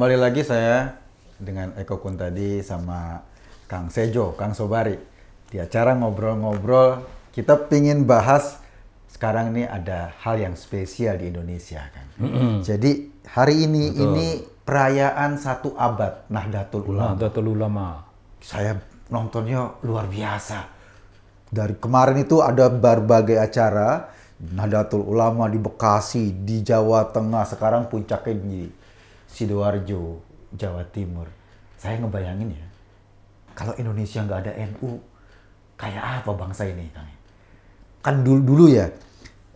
kembali lagi saya dengan Eko Kun tadi sama Kang Sejo, Kang Sobari. Di acara ngobrol-ngobrol, kita pingin bahas sekarang ini ada hal yang spesial di Indonesia kan. Mm -hmm. Jadi hari ini Betul. ini perayaan satu abad Nahdlatul Ulama. Nahdlatul Ulama. Saya nontonnya luar biasa. Dari kemarin itu ada berbagai acara Nahdlatul Ulama di Bekasi, di Jawa Tengah, sekarang puncaknya di Sidoarjo, Jawa Timur. Saya ngebayangin ya, kalau Indonesia nggak ada NU, kayak apa bangsa ini, Kang? Kan dulu, dulu ya,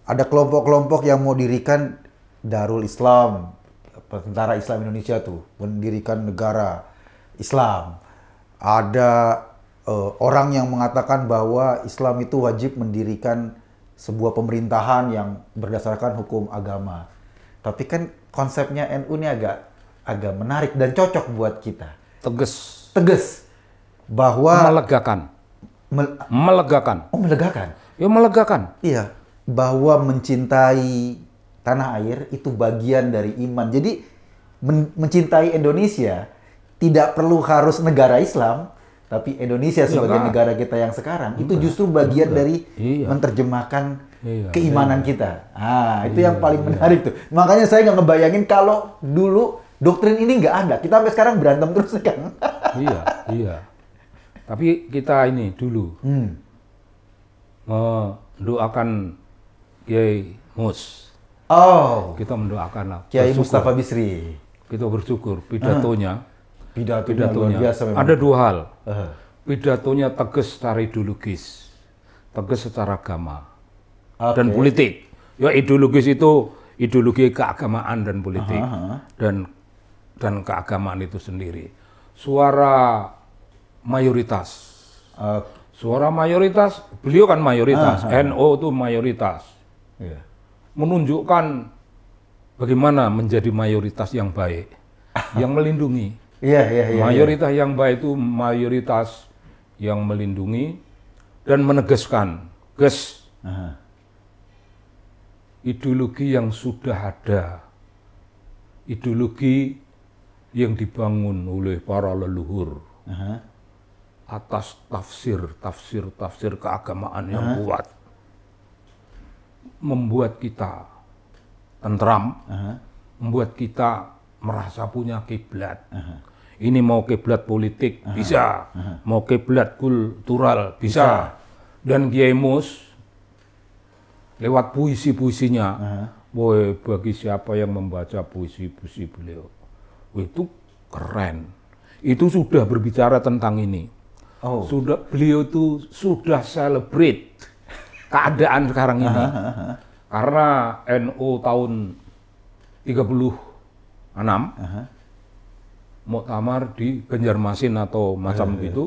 ada kelompok-kelompok yang mau dirikan Darul Islam, Tentara Islam Indonesia tuh, mendirikan negara Islam. Ada uh, orang yang mengatakan bahwa Islam itu wajib mendirikan sebuah pemerintahan yang berdasarkan hukum agama. Tapi kan konsepnya NU ini agak agak menarik dan cocok buat kita. Tegas. Tegas bahwa melegakan. Me melegakan. Oh, melegakan. Ya melegakan. Iya, bahwa mencintai tanah air itu bagian dari iman. Jadi men mencintai Indonesia tidak perlu harus negara Islam, tapi Indonesia iya, sebagai ya, negara kita yang sekarang itu justru bagian dari iya. menerjemahkan iya, keimanan iya. kita. Ah, itu iya, yang paling iya. menarik tuh. Makanya saya nggak ngebayangin kalau dulu doktrin ini nggak ada. Kita sampai sekarang berantem terus kan. iya, iya. Tapi kita ini dulu hmm. mendoakan Kiai Mus. Oh. Kita mendoakan Kiai Mustafa Bisri. Kita bersyukur ah. pidatonya. Hmm. Pidato pidatonya. Biasa memang. Ada dua hal. Uh. Pidatonya tegas secara ideologis, tegas secara agama okay. dan politik. Ya ideologis itu ideologi keagamaan dan politik Aha. dan dan keagamaan itu sendiri. Suara mayoritas. Uh, suara mayoritas, beliau kan mayoritas, Aha. NO itu mayoritas. Yeah. Menunjukkan bagaimana menjadi mayoritas yang baik, yang melindungi. Iya, iya, iya, mayoritas yeah. yang baik itu mayoritas yang melindungi dan menegaskan, ges ideologi yang sudah ada, ideologi yang dibangun oleh para leluhur uh -huh. atas tafsir, tafsir, tafsir keagamaan uh -huh. yang kuat, membuat kita tentram, uh -huh. membuat kita merasa punya kiblat. Uh -huh. Ini mau kiblat politik uh -huh. bisa, uh -huh. mau kiblat kultural bisa. bisa. Dan Kiai Mus lewat puisi-puisinya. Uh-huh. bagi siapa yang membaca puisi-puisi beliau, itu keren. Itu sudah berbicara tentang ini. Oh. Sudah beliau itu sudah celebrate keadaan sekarang ini. Uh-huh. Karena NU tahun 36 uh-huh. Muktamar di Banjarmasin atau macam uh-huh. itu,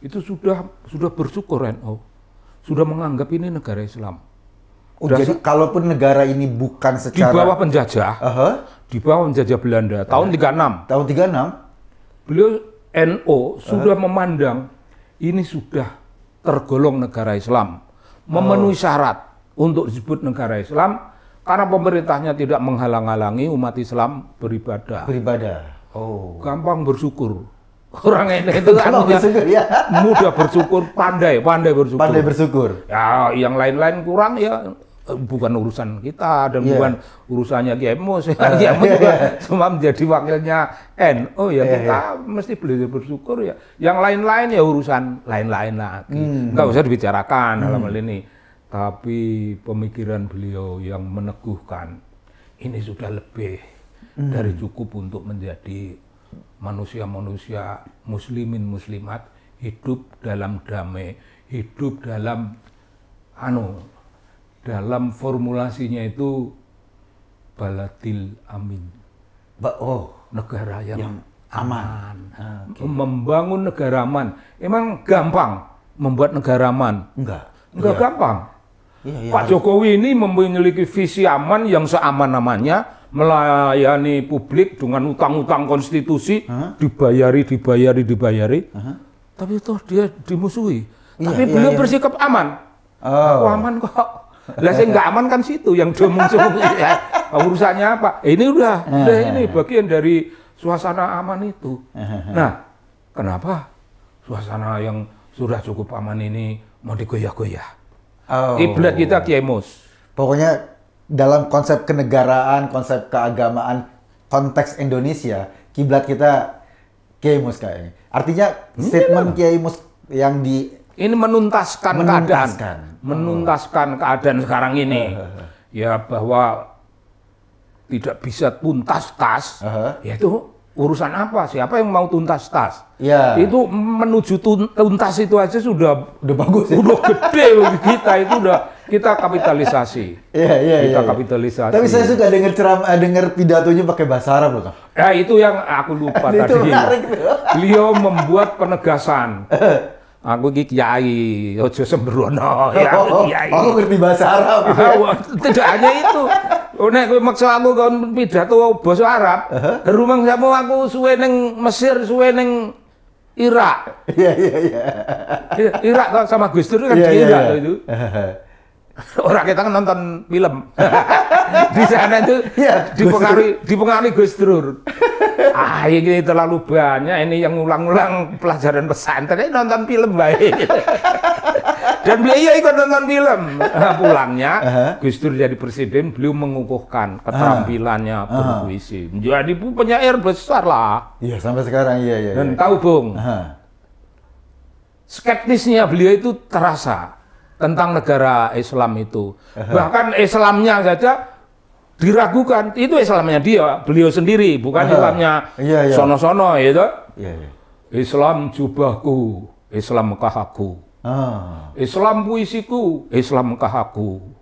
itu sudah sudah bersyukur NU. Sudah menganggap ini negara Islam Oh, Jadi kalaupun negara ini bukan secara di bawah penjajah, uh -huh. di bawah penjajah Belanda tahun uh -huh. 36. Tahun 36 beliau NO sudah uh -huh. memandang ini sudah tergolong negara Islam, memenuhi oh. syarat untuk disebut negara Islam karena pemerintahnya tidak menghalang-halangi umat Islam beribadah. Beribadah. Oh. Gampang bersyukur. Orang ini itu kan bersyukur, ya. mudah bersyukur, pandai, pandai bersyukur. Pandai bersyukur. Ya, yang lain-lain kurang ya Eh, bukan urusan kita dan yeah. bukan urusannya GMO Mus. yeah. cuma menjadi wakilnya NU ya yeah, kita yeah. mesti belajar bersyukur ya. Yang lain-lain ya urusan lain-lain lagi. Hmm. Enggak usah dibicarakan hmm. hal ini. Tapi pemikiran beliau yang meneguhkan ini sudah lebih hmm. dari cukup untuk menjadi manusia-manusia muslimin muslimat hidup dalam damai, hidup dalam anu dalam formulasinya itu Baladil Amin. Ba oh, negara yang, yang aman. aman. Ah, okay. Membangun negara aman. Emang gampang membuat negara aman? Enggak. Enggak ya. gampang. Ya, ya, Pak harus. Jokowi ini memiliki visi aman yang seaman-amannya melayani publik dengan utang-utang konstitusi huh? dibayari dibayari dibayari. Uh-huh. Tapi toh dia dimusuhi. Ya, Tapi ya, beliau ya. bersikap aman. Oh. Aku aman kok lah saya nggak aman kan situ yang dua domong ya. Urusannya apa? Eh, ini udah, udah ini bagian dari suasana aman itu. Nah, kenapa suasana yang sudah cukup aman ini mau digoyah-goyah? Oh. Iblat kita Kiai Mus. Pokoknya dalam konsep kenegaraan, konsep keagamaan, konteks Indonesia, kiblat kita Kiai Mus kayaknya. Artinya statement Kiai Mus yang di ini menuntaskan, menuntaskan. keadaan menuntaskan keadaan sekarang ini ya bahwa tidak bisa tuntas tas uh-huh. yaitu urusan apa siapa yang mau tuntas tas ya. itu menuju tuntas itu aja sudah udah bagus udah gede kita itu udah kita kapitalisasi Iya iya kita ya, kapitalisasi tapi saya suka dengar ceram eh, dengar pidatonya pakai bahasa Arab loh ya itu yang aku lupa tadi menarik, beliau membuat penegasan Aku iki kiai, ojo sembrono. Ya aku kiai. Aku ngerti bahasa Arab. Tidak hanya itu. Oh, nek kowe maksa aku kon pidato basa Arab, rumang sama aku suwe ning Mesir, suwe ning Irak. Iya iya iya. Irak kan sama Gus Dur kan iya, di iya, Irak iya. itu. Orang kita kan nonton film. di sana itu ya, dipengaruhi dipengaruhi Gus Dur. ah ini terlalu banyak ini yang ulang-ulang pelajaran pesantren ini nonton film baik. Dan beliau iya ikut nonton film. Nah, pulangnya uh -huh. Gus Dur jadi presiden, beliau mengukuhkan keterampilannya uh -huh. berpuisi. Menjadi penyair besar lah. Iya sampai sekarang iya iya. Dan iya. tahu Bung. Uh -huh. Skeptisnya beliau itu terasa tentang negara Islam itu. Bahkan Islamnya saja diragukan. Itu Islamnya dia, beliau sendiri, bukan Islamnya iya, iya. sono-sono ya. Iya, Islam jubahku, Islam kahaku. Ah. Islam puisiku, Islam kahaku.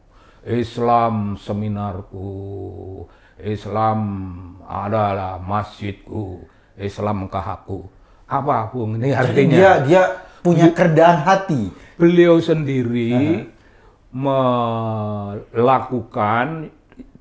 Islam seminarku. Islam adalah masjidku. Islam kahaku. Apa Bung ini artinya? Dia dia punya kerdaan hati beliau sendiri uh melakukan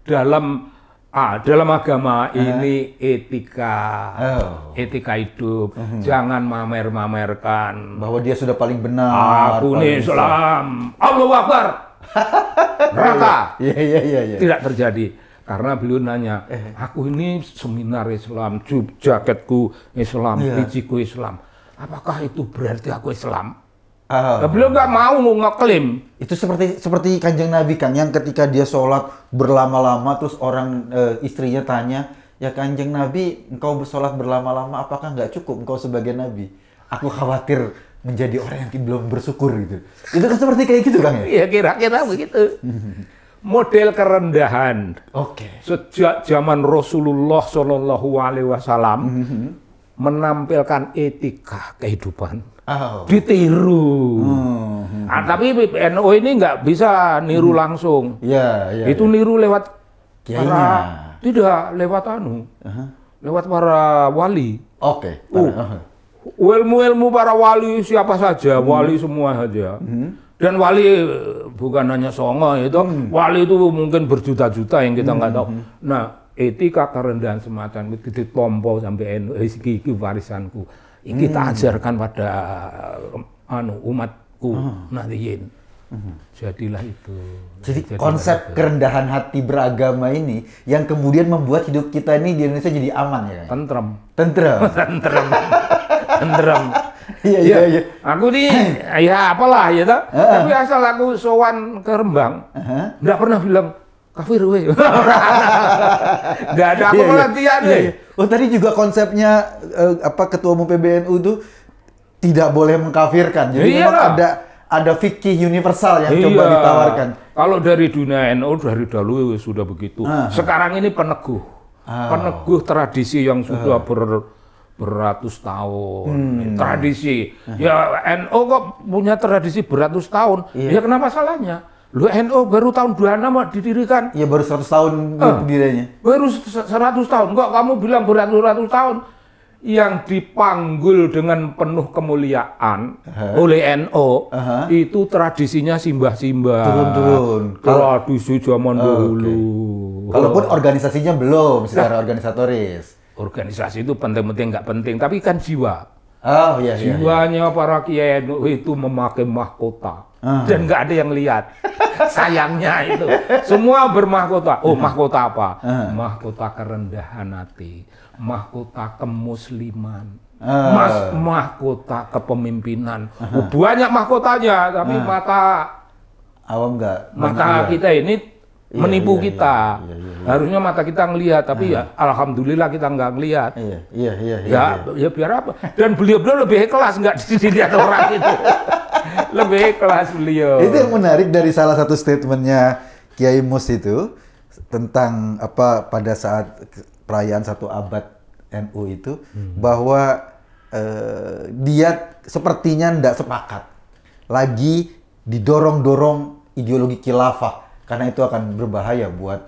dalam ah, dalam agama uh ini etika oh. etika hidup uh mhm. -huh. jangan mamer-mamerkan bahwa dia sudah paling benar aku ini Islam Allah Akbar neraka ya, ya, ya, ya. tidak terjadi karena beliau nanya eh. aku ini seminar Islam jaketku Islam bijiku iya. Islam apakah itu berarti aku Islam Oh. Ah. beliau nggak mau ngeklaim. Itu seperti seperti kanjeng Nabi kan, yang ketika dia sholat berlama-lama, terus orang e, istrinya tanya, ya kanjeng Nabi, engkau bersolat berlama-lama, apakah nggak cukup engkau sebagai Nabi? Aku khawatir menjadi orang yang belum bersyukur gitu. Itu kan seperti kayak gitu kan ya? Iya kira-kira begitu. Model kerendahan. Oke. Okay. Sejak zaman Rasulullah Shallallahu Alaihi Wasallam, mhm menampilkan etika kehidupan. Oh. Ditiru. Hmm. Nah, tapi pno ini nggak bisa niru hmm. langsung. Ya, ya, Itu ya. niru lewat Kiainya. para tidak lewat anu, uh -huh. lewat para wali. Oke. Okay, uh. uh. Ilmu-ilmu para wali siapa saja, hmm. wali semua saja. Hmm. Dan wali eh, bukan hanya songo itu, hmm. wali itu mungkin berjuta-juta yang kita hmm, nggak hmm. tahu. Nah, etika kerendahan semacam itu ditompo sampai NU, eh, iki iki warisanku iki hmm. ajarkan pada eh, anu umatku oh. Ah. nantiin iya. hmm. jadilah itu jadi jadilah konsep itu. kerendahan hati beragama ini yang kemudian membuat hidup kita ini di Indonesia jadi aman ya tentrem tentrem tentrem tentrem iya iya iya aku nih ya apalah ya tak uh -uh. tapi asal aku sowan ke Rembang uh -huh. pernah bilang kafir weh. Enggak ada apa pelatihan iya, iya. Ya, iya, iya. Oh tadi juga konsepnya uh, apa ketua umum PBNU itu tidak boleh mengkafirkan. Jadi iya memang ada ada fikih universal yang iya. coba ditawarkan. Kalau dari dunia NU NO, dari dulu sudah begitu. Aha. Ah. Sekarang ini peneguh. Oh. Peneguh tradisi yang sudah ah. ber beratus tahun hmm. tradisi. Aha. Ya NU kok punya tradisi beratus tahun. Iya. Ya kenapa salahnya? Lu NU baru tahun 26 didirikan. Iya baru 100 tahun eh, pendiriannya. Baru 100 tahun. Kok kamu bilang beratus-ratus tahun yang dipanggul dengan penuh kemuliaan uh -huh. oleh NO uh -huh. itu tradisinya simbah-simbah turun-turun tradisi zaman oh, dulu okay. kalaupun organisasinya belum secara nah, organisatoris organisasi itu penting-penting nggak penting tapi kan jiwa Oh iya iya. iya. Jiwanya iya. para kiai NU itu memakai mahkota ah. dan nggak ada yang lihat. Sayangnya itu semua bermahkota. Oh ah. mahkota apa? Ah. Mahkota kerendahan hati, mahkota kemusliman, Uh. mas mahkota kepemimpinan. Uh -huh. banyak mahkotanya, tapi uh. mata awam nggak. Mata kita ini iya, menipu iya, iya, kita. Iya, iya, iya. Harusnya mata kita ngelihat, tapi iya. ya alhamdulillah kita nggak ngelihat. Iya, iya, iya. iya ya, iya. ya biar apa? Dan beliau-beliau lebih kelas nggak dilihat orang itu. lebih kelas beliau. Itu yang menarik dari salah satu statementnya Kiai Mus itu tentang apa pada saat perayaan satu abad NU itu hmm. bahwa eh, dia sepertinya tidak sepakat lagi didorong-dorong ideologi khilafah karena itu akan berbahaya buat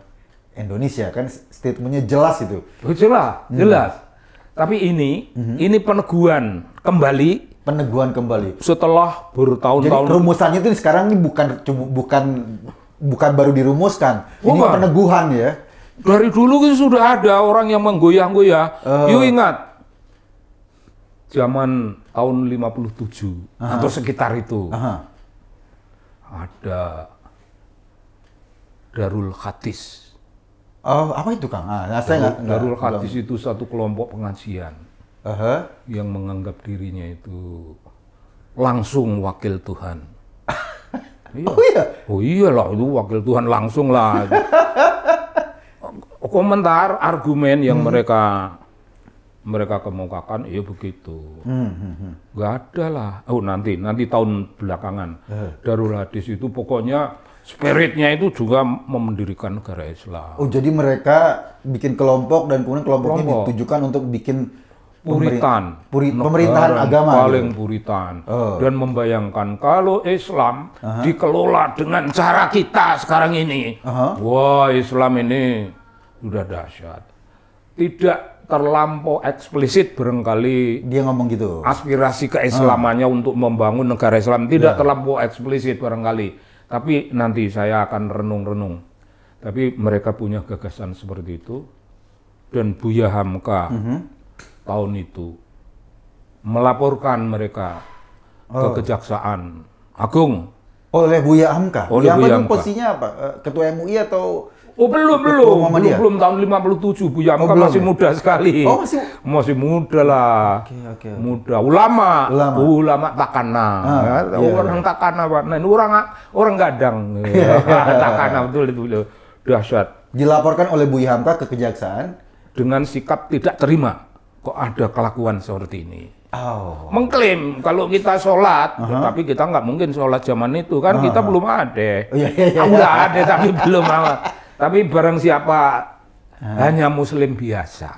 Indonesia kan statementnya jelas itu. Jelas, hmm. jelas. Tapi ini, hmm. ini peneguhan kembali. Peneguhan kembali. Setelah bertahun-tahun. rumusannya itu sekarang ini bukan bukan bukan baru dirumuskan. Bukan. Ini peneguhan ya. Dari dulu itu sudah ada orang yang menggoyang-goyang. Uh. Eh. Yuk ingat, zaman tahun 57 uh -huh. atau sekitar itu. Uh -huh. Ada Darul Khatis. Oh, apa itu Kang? Ah, nah, saya Darul, gak, Darul Khatis belum. itu satu kelompok pengajian uh -huh. yang menganggap dirinya itu langsung wakil Tuhan. iya. Oh iya? Oh lah, itu wakil Tuhan langsung lah. Komentar, argumen yang hmm. mereka mereka kemukakan, iya begitu. Hmm, hmm, hmm. Gak ada lah. Oh nanti, nanti tahun belakangan. Uh. Darul Hadis itu pokoknya spiritnya itu juga memendirikan negara Islam. Oh, jadi mereka bikin kelompok dan kemudian kelompoknya kelompok. ditujukan untuk bikin puritan, puri, pemerintahan agama gitu. paling gitu. puritan oh. dan membayangkan kalau Islam uh -huh. dikelola dengan cara kita sekarang ini, uh -huh. wah Islam ini sudah dahsyat. Tidak terlampau eksplisit barangkali dia ngomong gitu. Aspirasi keislamannya uh. untuk membangun negara Islam tidak yeah. terlampau eksplisit barangkali tapi nanti saya akan renung-renung. Tapi mereka punya gagasan seperti itu. Dan Buya Hamka uh mhm. -huh. tahun itu melaporkan mereka oh. ke Kejaksaan Agung. Oleh Buya Hamka? Oleh ya, Buya Hamka. Yang posisinya apa? Eh, Ketua MUI atau Oh belum belum. Belum, belum tahun 57 Buya Hamka oh, masih ya? muda sekali. Oh masih masih muda lah. Okay, oke. okay. Muda ulama. Ulama, ulama takana. Ah, ya. iya, orang iya. takana Pak. Nah, ini orang orang gadang. ya. takana betul itu dahsyat. Dilaporkan oleh Buya Hamka ke kejaksaan dengan sikap tidak terima. Kok ada kelakuan seperti ini? Oh. Mengklaim kalau kita sholat, uh -huh. tapi kita nggak mungkin sholat zaman itu kan uh -huh. kita belum ada. Oh, iya, iya, iya. Udah ada tapi belum ada. Tapi barang siapa hanya muslim biasa,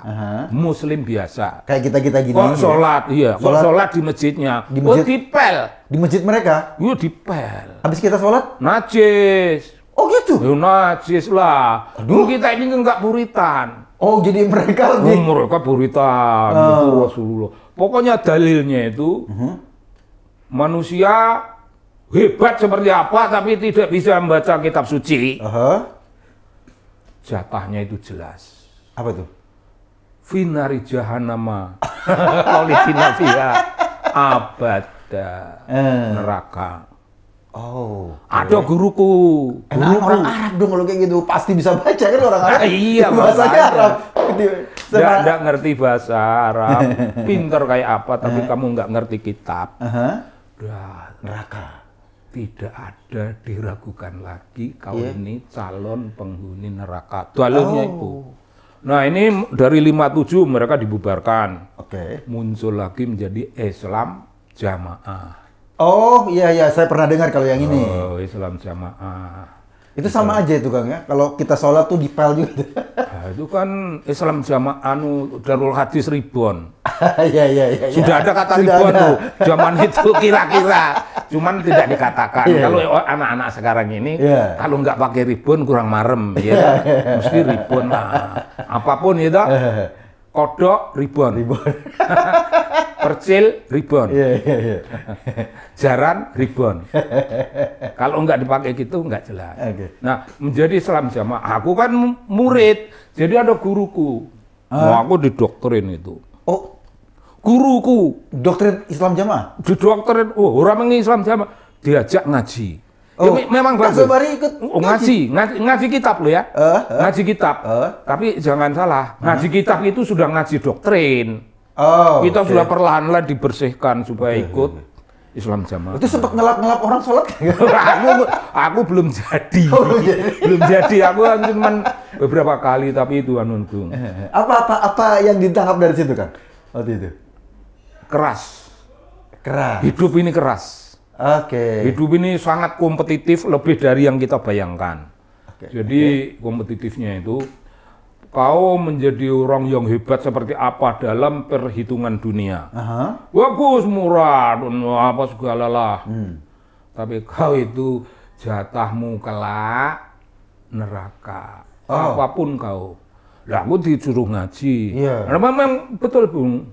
muslim biasa. Kayak kita kita gini. Kok ya? sholat, ya? iya. Sholat, kok sholat di masjidnya? Di oh, masjid, oh, dipel. Di masjid mereka? Iya dipel. Habis kita sholat? Najis. Oh gitu? Ya najis lah. Aduh. Kita ini enggak Puritan, Oh jadi mereka lebih? Oh, mereka buritan. Gitu, oh. Rasulullah. Pokoknya dalilnya itu uh manusia hebat seperti apa tapi tidak bisa membaca kitab suci. Uh -huh jatahnya itu jelas. Apa tuh? Finari jahanama kholidina fiha abada eh. neraka. Oh. Ada guruku. Enak guruku. orang Arab dong kalau kayak gitu. Pasti bisa baca kan orang Arab. Ah, iya, bahasa Arab. tidak nggak ngerti bahasa Arab. Pinter kayak apa, tapi eh. kamu nggak ngerti kitab. Uh -huh. Udah. Neraka tidak ada diragukan lagi kau yeah. ini calon penghuni neraka. Dalilnya oh. itu. Nah ini dari 57 mereka dibubarkan. Oke. Okay. Muncul lagi menjadi Islam jamaah. Oh iya iya saya pernah dengar kalau yang ini. Oh, Islam jamaah. Itu sama aja itu Kang ya. Kalau kita sholat tuh di file juga. Nah, itu kan Islam zaman anu Darul Hadis ribuan. Ya ya ya. Sudah ada kata Sudah ribuan ada. tuh. Zaman itu kira-kira. Cuman tidak dikatakan. Ya, kalau ya. anak-anak sekarang ini ya. kalau nggak pakai ribuan kurang marem ya. Iya, iya. Mesti ribuan lah. Apapun itu ya kodok ribuan. Ribuan. Percil ribon. yeah, yeah, yeah. Jaran ribon. Kalau enggak dipakai gitu enggak jelas. Okay. Nah, menjadi Islam jamaah. Aku kan murid, jadi ada guruku. Ah. Nah, aku didoktrin itu. Oh, guruku doktrin Islam jamaah. Didoktrin, oh, orang mengi Islam jamaah diajak ngaji. Oh, ya, memang bagus. Sobari ikut oh, ngaji. ngaji, ngaji kitab lo ya. Uh, uh, ngaji kitab. Uh. Tapi jangan salah, ngaji kitab itu sudah ngaji doktrin. Oh, kita okay. sudah perlahan-lahan dibersihkan supaya okay. ikut Islam jamaah. Itu sempat ngelap-ngelap orang sholat? aku, aku belum jadi. Oh, iya. belum jadi. Aku kan cuma beberapa kali tapi itu anuntung Apa apa apa yang ditangkap dari situ kan? Waktu itu. Keras. Keras. Hidup ini keras. Oke. Okay. Hidup ini sangat kompetitif lebih dari yang kita bayangkan. Okay. Jadi okay. kompetitifnya itu kau menjadi orang yang hebat seperti apa dalam perhitungan dunia. Aha. Bagus, murah, apa segala lah. Hmm. Tapi kau itu jatahmu kelak neraka. Oh. Apapun kau. Lah aku disuruh ngaji. Yeah. Nah, memang betul, Bung.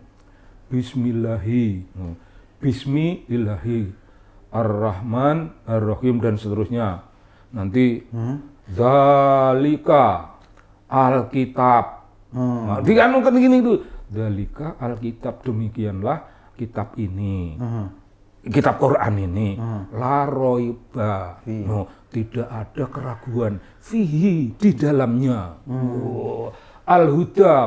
Bismillahi. Hmm. Bismillahi. Ar-Rahman, Ar-Rahim, dan seterusnya. Nanti, hmm? Zalika Alkitab. Hmm. Nah, kan gini tuh Dalika Alkitab demikianlah kitab ini. Hmm. Kitab Quran ini. Hmm. La roiba. Hmm. No, tidak ada keraguan. Fihi di dalamnya. Hmm. Oh. al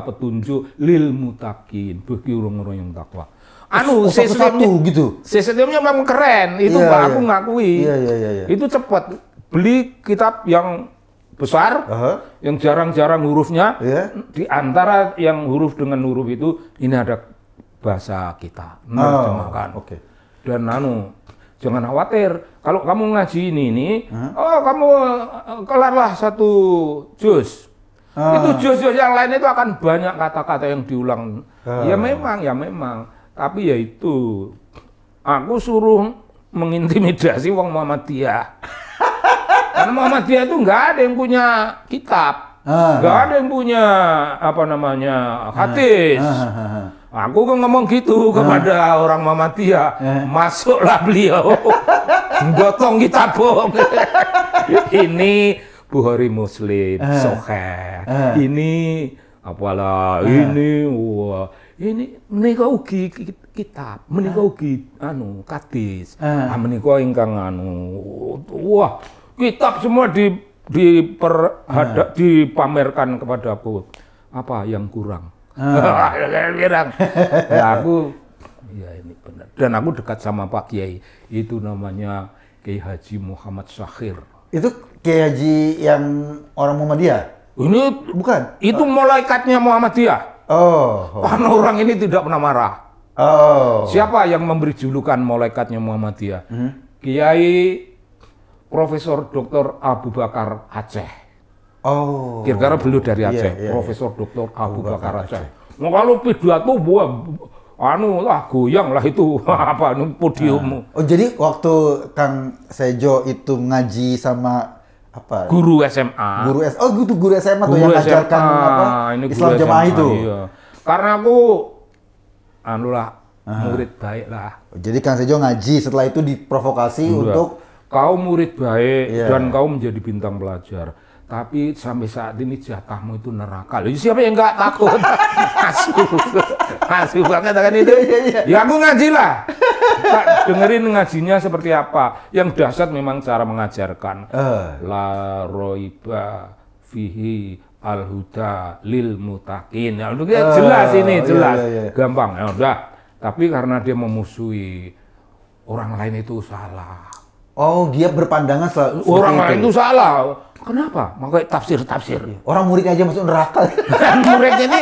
petunjuk lil mutakin bagi orang-orang yang takwa. Anu oh, sesuatu gitu. Sistemnya memang keren, itu yeah, yeah. aku ngakui. Yeah, yeah, yeah, yeah. Itu cepat beli kitab yang besar, uh -huh. yang jarang-jarang hurufnya, yeah. di antara yang huruf dengan huruf itu ini ada bahasa kita menerjemahkan. Oh, okay. Dan nano jangan khawatir kalau kamu ngaji ini ini, uh -huh. oh kamu eh, kelarlah satu juz. Uh. Itu juz-juz yang lain itu akan banyak kata-kata yang diulang. Uh. Ya memang, ya memang. Tapi ya itu aku suruh mengintimidasi wong Muhammadiyah. Karena Muhammadiyah itu nggak ada yang punya kitab. Ah, ah, ah. nggak ah. ada yang punya apa namanya hadis. Ah, Aku kan ngomong gitu kepada orang Muhammadiyah. Eh. Masuklah beliau. Gotong kita bong. Ini Bukhari Muslim, eh. Soheh. Eh. Ini apalah, eh. ini wah. Ini menikah ugi kitab, menikah eh. ugi anu katis, Eh. Ah menikah ingkang anu wah kitab semua di diperhada, nah. dipamerkan kepadaku apa yang kurang ah. kurang ya aku ya ini benar dan aku dekat sama Pak Kiai itu namanya Kiai Haji Muhammad Sakhir itu Kiai Haji yang orang Muhammadiyah ini bukan itu oh. malaikatnya Muhammadiyah oh, karena orang ini tidak pernah marah oh siapa yang memberi julukan malaikatnya Muhammadiyah hmm? Kiai Profesor Dr. Abu Bakar Aceh. Oh. Kira-kira beliau dari iya, Aceh, yeah, yeah, Profesor yeah. Dr. Abu, Abu Bakar Aceh. Aceh. kalau pidato buah anu lah goyang lah itu apa anu podium. Nah. Oh, jadi waktu Kang Sejo itu ngaji sama apa? Guru SMA. Guru S Oh, itu guru SMA guru tuh yang SMA. ngajarkan apa? Ini Islam jemaah itu. Iya. Karena aku anu lah Aha. murid baik lah. Jadi Kang Sejo ngaji setelah itu diprovokasi Udah. untuk kau murid baik yeah. dan kau menjadi bintang pelajar tapi sampai saat ini jatahmu itu neraka. Loh, siapa yang enggak takut? Asuh. Asuh banget kan itu. Iya, iya, iya. Ya aku ngaji lah. Tak dengerin ngajinya seperti apa. Yang dahsyat memang cara mengajarkan. Uh. La roiba fihi al huda lil mutakin. Ya, uh, jelas ini, jelas. Iya, iya. Gampang. Ya udah. Tapi karena dia memusuhi orang lain itu salah. Oh, dia berpandangan selalu orang lain itu salah. Kenapa? Makanya tafsir-tafsir. Iya. Orang murid aja masuk neraka. Murid ini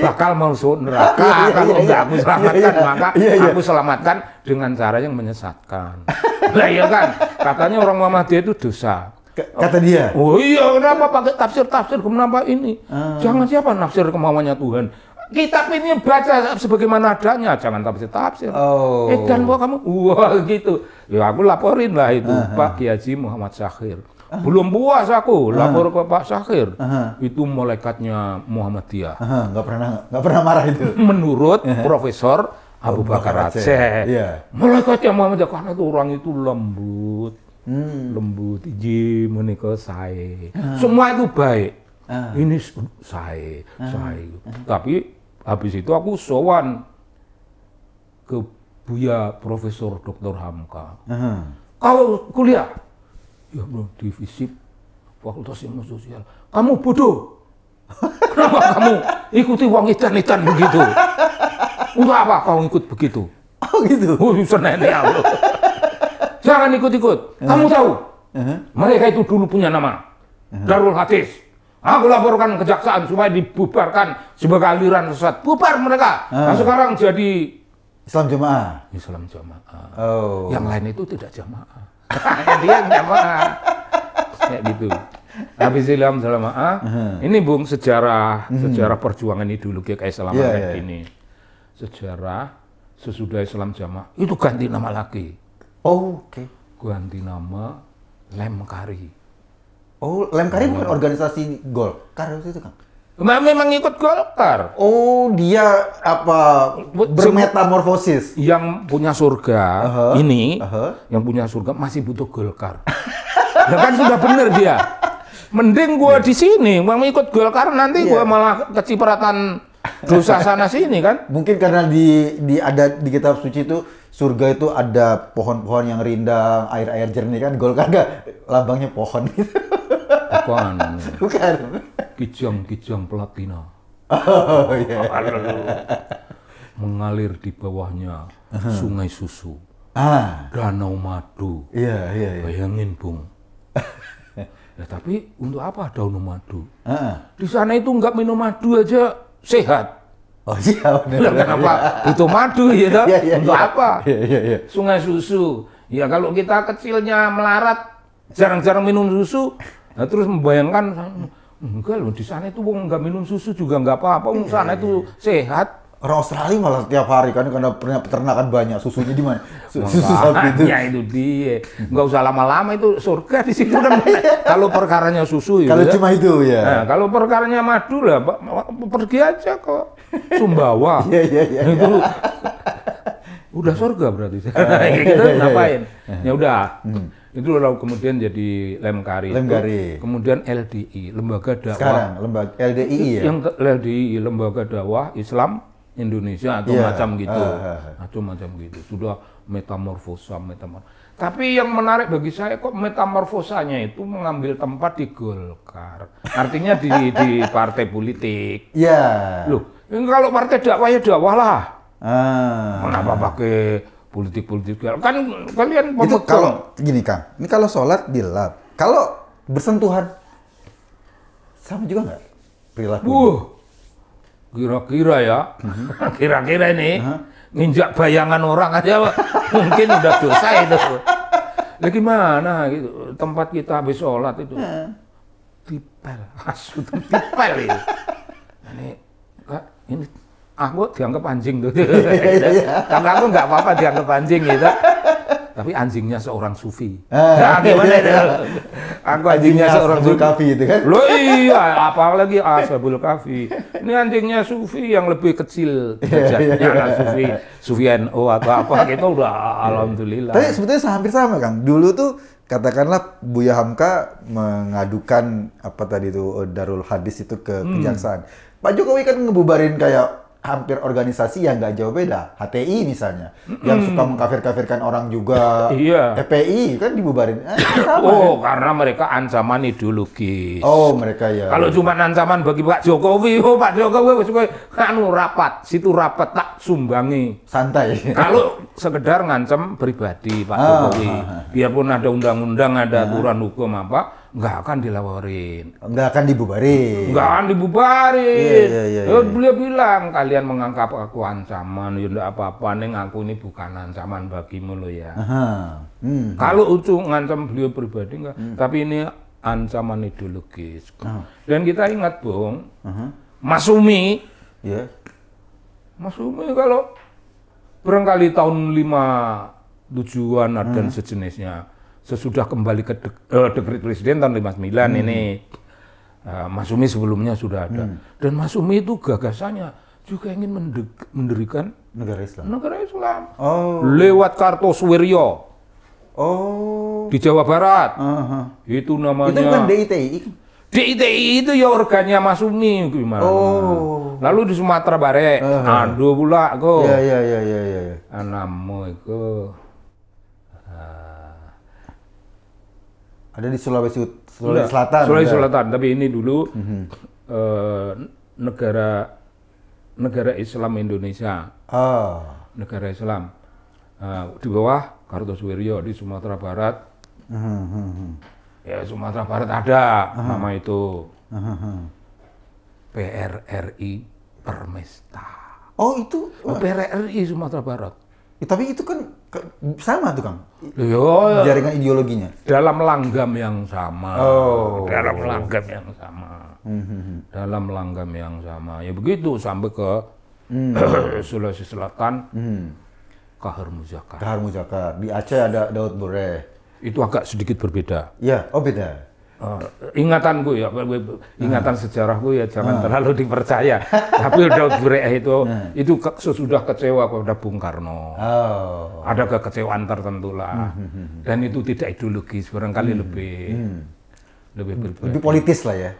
bakal masuk neraka iya, iya, kalau enggak aku selamatkan, maka aku selamatkan dengan cara yang menyesatkan. Lah iya kan? Katanya orang Muhammadiyah itu dosa. Kata dia. Oh iya, kenapa pakai tafsir-tafsir kenapa ini? Ah. Jangan siapa nafsir kemauannya Tuhan kitab ini baca sebagaimana adanya, jangan tafsir-tafsir. Oh. Eh, dan kok kamu, wah gitu. Ya aku laporin lah itu uh -huh. Pak Kiai Muhammad Syakhir. Uh -huh. Belum puas aku lapor ke Pak Syakhir. Uh -huh. Itu malaikatnya Muhammadiyah. Uh -huh. Gak pernah gak pernah marah itu. Menurut uh -huh. Profesor Abu Bakar Aceh. Yeah. Iya. Malaikatnya Muhammadiyah karena itu orang itu lembut. Hmm. Lembut, iji menikah saya. Uh -huh. Semua itu baik. Uh. Ini saya, uh. saya. Uh. Tapi Habis itu aku sowan ke Buya Profesor Dr. Hamka. Uh-huh. Kalau kuliah, ya bro, di Fakultas Ilmu Sosial, kamu bodoh. Kenapa kamu ikuti uang itan itan begitu? Untuk apa kau ikut begitu? Oh gitu? Oh, ya Allah. Jangan ikut-ikut. Uh-huh. Kamu tahu, uh-huh. mereka itu dulu punya nama. Uh-huh. Darul Hadis. Aku laporkan kejaksaan supaya dibubarkan sebagai aliran sesat. Bubar mereka. Hmm. Nah sekarang jadi Islam jamaah. Islam jamaah. Oh. Yang lain itu tidak jamaah. Dia jamaah. Kayak gitu. Habis Islam jamaah. Hmm. Ini Bung sejarah hmm. sejarah perjuangan ideologi Islam yeah, kayak yeah. Iya. ini. Sejarah sesudah Islam jamaah itu ganti nama lagi. Oh, oke. Okay. Ganti nama Lemkari. Oh, Lemkari bukan iya. organisasi Golkar itu kan? Nah, memang ikut Golkar. Oh, dia apa bermetamorfosis? Yang punya surga uh -huh. ini, uh -huh. yang punya surga masih butuh Golkar. ya kan sudah benar dia. Mending gua yeah. di sini, mau ikut Golkar nanti yeah. gua iya. malah kecipratan dosa sana sini kan. Mungkin karena di di ada di kitab suci itu surga itu ada pohon-pohon yang rindang, air-air jernih kan. Golkar gak lambangnya pohon gitu. Bukan. Bukan. Kijang-kijang platina. Oh, iya. Mengalir di bawahnya sungai susu. Ah. Danau madu. Iya, iya, iya. Bayangin, Bung. ya, tapi untuk apa daun madu? Ah. Di sana itu nggak minum madu aja sehat. Oh iya bener, kenapa? Ya. Butuh madu ya toh? Ya, ya, Untuk iya. apa? Ya, ya, ya. Sungai susu. Ya kalau kita kecilnya melarat, jarang-jarang minum susu, Nah, terus membayangkan enggak loh di sana itu wong nggak minum susu juga enggak apa-apa, wong sana iya, itu iya, iya. sehat. Orang Australia malah setiap hari kan karena peternakan banyak susunya di mana? Susu sapi itu. Ya itu dia. Enggak usah lama-lama itu surga di situ kan. kalau perkaranya susu ya. Kalau cuma itu ya. Nah, kalau perkaranya madu lah pergi aja kok Sumbawa. Iya iya iya. Itu udah surga berarti. Kita ngapain? Ya udah. Hmm. Itu lalu kemudian jadi Lemkari. Lemkari. Kemudian LDI, Lembaga Dakwah. Sekarang lembaga LDI ya. Yang LDI Lembaga Dakwah Islam Indonesia atau yeah. macam gitu. Uh, uh, Atau macam gitu. Sudah metamorfosa, metamorfosa. Tapi yang menarik bagi saya kok metamorfosanya itu mengambil tempat di Golkar. Artinya di, di partai politik. Iya. Yeah. Loh, kalau partai dakwah ya dakwah lah. Ah. Kenapa pakai politik-politik ya, kan kalian itu kalau gini kang ini kalau sholat di lab kalau bersentuhan sama juga nggak perilaku uh, kira-kira ya mhm. kira-kira ini uh nginjak bayangan orang aja mungkin udah dosa itu lagi gimana gitu tempat kita habis sholat itu tipel asu tipel ini ini aku dianggap anjing tuh. Iya, iya, iya. Karena aku nggak apa-apa dianggap anjing gitu. Tapi anjingnya seorang sufi. Ah, nah, gimana itu? Aku anjingnya, seorang sufi. kafi itu kan? Loh iya, apalagi ashabul kafi. Ini anjingnya sufi yang lebih kecil derajatnya kan sufi. Sufi NO atau apa gitu udah alhamdulillah. Tapi sebetulnya hampir sama kan. Dulu tuh katakanlah Buya Hamka mengadukan apa tadi itu Darul Hadis itu ke hmm. kejaksaan. Pak Jokowi kan ngebubarin kayak hampir organisasi yang nggak jauh beda. HTI misalnya, mm. yang suka mengkafir-kafirkan orang juga. iya. FPI kan dibubarin. Eh, sama, oh, ya? karena mereka ancaman ideologis. Oh, mereka ya. Kalau cuma ancaman bagi Pak Jokowi, oh Pak Jokowi suka kan rapat, situ rapat tak sumbangi. Santai. Kalau sekedar ngancam pribadi Pak oh, Jokowi, ha, ah, ah, ha. biarpun ada undang-undang, ada aturan hukum apa, nggak akan dilawarin, Nggak akan dibubarin. Nggak akan dibubarin. Iya, iya, iya, iya. Beliau bilang, kalian menganggap aku ancaman, ya apa-apa, neng aku ini bukan ancaman bagimu lo ya. Hmm. Kalau Ucu ngancam beliau pribadi enggak, hmm. tapi ini ancaman ideologis. Oh. Dan kita ingat, Bung, uh -huh. Mas Umi, yeah. Mas Umi kalau berangkali tahun lima tujuan hmm. dan sejenisnya, sesudah kembali ke de uh, eh, dekret presiden tahun 59 hmm. ini uh, Mas Umi sebelumnya sudah ada hmm. dan Mas Umi itu gagasannya juga ingin mendirikan negara Islam. Negara Islam. Oh. Lewat Kartosuwiryo. Oh. Di Jawa Barat. Uh -huh. Itu namanya. Itu kan DITI. DITI itu ya organnya Mas Umi gimana? Oh. Lalu di Sumatera Barat, uh -huh. aduh pula kok. Iya iya iya iya iya. Ya, Anamu itu. Ada di Sulawesi, Sulawesi Selatan. Sulawesi ada. Selatan, tapi ini dulu mm -hmm. negara negara Islam Indonesia. Oh. Negara Islam. Uh, di bawah Kartosuwiryo di Sumatera Barat. Mm -hmm. Ya Sumatera Barat ada uh mhm. -huh. nama itu. Uh mhm, -huh. PRRI Permesta. Oh itu? Oh, PRRI Sumatera Barat. Ya, tapi itu kan sama tuh Kang. Yo, iya, iya. jaringan ideologinya. Dalam langgam yang sama. Oh. Dalam langgam yang sama. Mm -hmm. Dalam langgam yang sama. Ya begitu sampai ke mm. Sulawesi Selatan. Mm. Kahar Muzakar. Kahar Muzakar. Di Aceh ada Daud Boreh. Itu agak sedikit berbeda. Ya, oh beda. Uh, eh, gue ya, ah. ingatan sejarah gue ya jangan nah. terlalu dipercaya. Tapi udah bre itu, nah. itu ke, sesudah kecewa kepada Bung Karno. Oh. Ada kekecewaan tertentu lah. Hmm, hmm, hmm, Dan itu tidak ideologis, barangkali hmm. lebih hmm. lebih berbeda. Lebih politis lah ya.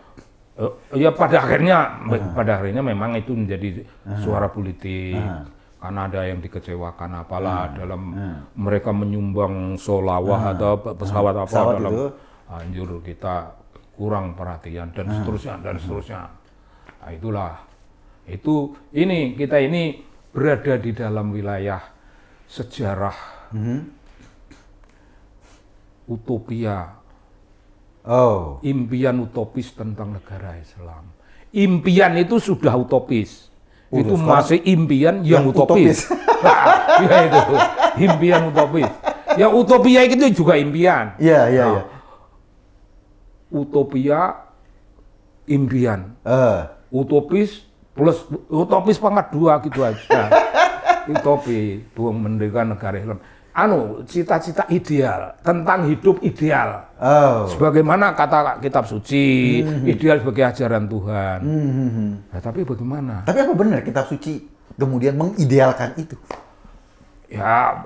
Uh, ya pada akhirnya, nah. pada akhirnya memang itu menjadi nah. suara politik. Nah karena ada yang dikecewakan apalah hmm. dalam hmm. mereka menyumbang solawah hmm. atau pesawat apa pesawat dalam itu anjur kita kurang perhatian dan hmm. seterusnya dan nah. seterusnya. Nah, itulah itu ini kita ini berada di dalam wilayah sejarah hmm. utopia oh impian utopis tentang negara Islam impian itu sudah utopis Udah, itu sekarang. masih impian yang, yang utopis, utopis. ya itu impian utopis ya utopia itu juga impian ya ya nah, iya utopia impian. Uh. Utopis plus utopis banget dua gitu aja. Nah, utopi buang mendirikan negara Islam. Anu, cita-cita ideal tentang hidup ideal. Oh. Sebagaimana kata kitab suci, mm-hmm. ideal sebagai ajaran Tuhan. Mm-hmm. Nah, tapi bagaimana? Tapi apa benar kitab suci kemudian mengidealkan itu? Ya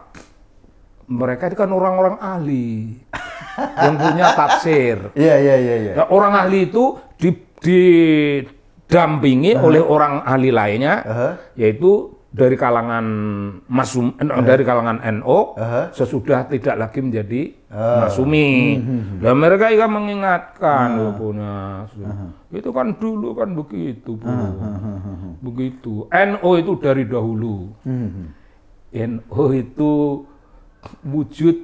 mereka itu kan orang-orang ahli. yang punya tafsir. Iya iya iya. Ya. Nah, orang ahli itu di, didampingi uh -huh. oleh orang ahli lainnya, uh -huh. yaitu dari kalangan masum uh eh, -huh. dari kalangan NO uh -huh. sesudah tidak lagi menjadi uh. masumi. Dan uh -huh. mereka juga ya mengingatkan uh. punya uh -huh. itu kan dulu kan begitu bu. Uh -huh. begitu NO itu dari dahulu. Uh hmm, -huh. Hmm, hmm. NO itu wujud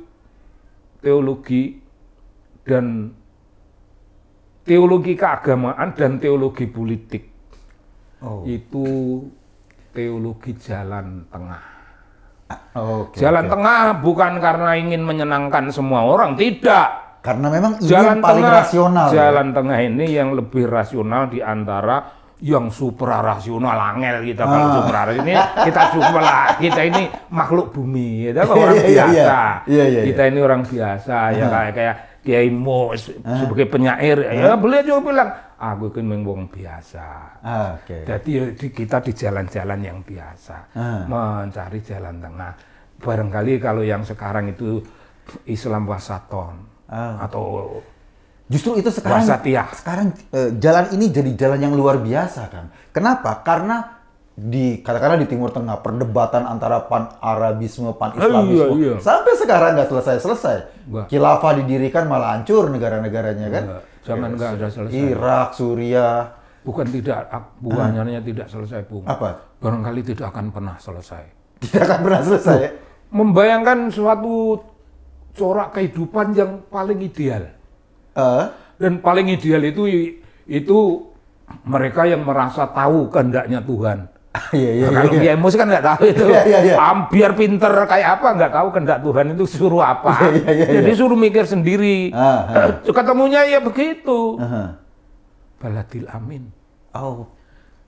teologi dan teologi keagamaan dan teologi politik. Oh. Itu teologi jalan tengah. okay, jalan okay. tengah bukan karena ingin menyenangkan semua orang, tidak. Karena memang ini jalan paling tengah, rasional. Ya. Jalan ya? tengah ini yang lebih rasional di antara yang super rasional angel kita ah. kalau super ini kita super lah kita ini makhluk bumi ya, kita iya, orang iya, iya. biasa Yeah, yeah, yeah. kita ini orang biasa ya kayak kayak Kiai Mo ah. sebagai penyair ya ah. beliau juga bilang aku kan wong biasa. Ah, okay. Jadi ya, kita di jalan-jalan yang biasa ah. mencari jalan tengah. Barangkali kalau yang sekarang itu Islam wasaton ah. atau Justru itu sekarang Wasatiyah. sekarang eh, jalan ini jadi jalan yang luar biasa kan. Kenapa? Karena di katakanlah di Timur Tengah perdebatan antara pan Arabisme pan Islamisme iya, iya. sampai sekarang nggak selesai selesai Kilafah khilafah didirikan malah hancur negara-negaranya kan zaman nggak ada selesai Irak Suriah bukan tidak bukan tidak selesai bung apa barangkali tidak akan pernah selesai tidak akan pernah selesai ya? membayangkan suatu corak kehidupan yang paling ideal uh. dan paling ideal itu itu mereka yang merasa tahu kehendaknya Tuhan Iya, iya, Kalau iya. Kiai kan nggak tahu iya, itu. Iya, iya, iya. Biar pinter kayak apa nggak tahu kehendak Tuhan itu suruh apa. Iya, iya, iya, Jadi iya. suruh mikir sendiri. Uh, uh. Ketemunya ya begitu. Uh ah, -huh. Baladil amin. Oh.